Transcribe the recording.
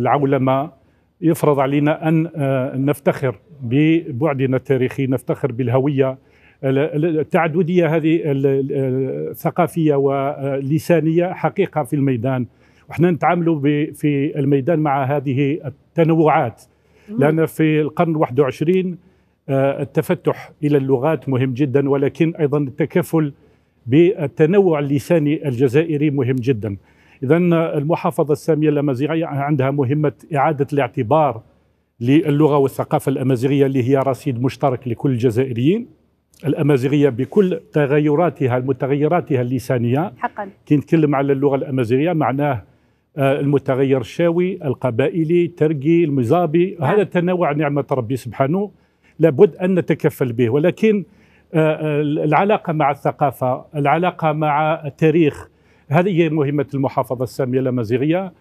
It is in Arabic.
العولمه يفرض علينا ان آه، نفتخر ببعدنا التاريخي نفتخر بالهويه التعدديه هذه الثقافيه واللسانيه حقيقه في الميدان وحنا نتعاملوا في الميدان مع هذه التنوعات لان في القرن 21 آه، التفتح الى اللغات مهم جدا ولكن ايضا التكافل بالتنوع اللساني الجزائري مهم جدا إذا المحافظة السامية الأمازيغية عندها مهمة إعادة الاعتبار للغة والثقافة الأمازيغية اللي هي رصيد مشترك لكل الجزائريين الأمازيغية بكل تغيراتها المتغيراتها اللسانية حقا كي نتكلم على اللغة الأمازيغية معناه آه، المتغير الشاوي القبائلي الترقي المزابي نعم. هذا التنوع نعمة ربي سبحانه لابد أن نتكفل به ولكن آه، آه، العلاقة مع الثقافة العلاقة مع التاريخ هذه هي مهمة المحافظة السامية الأمازيغية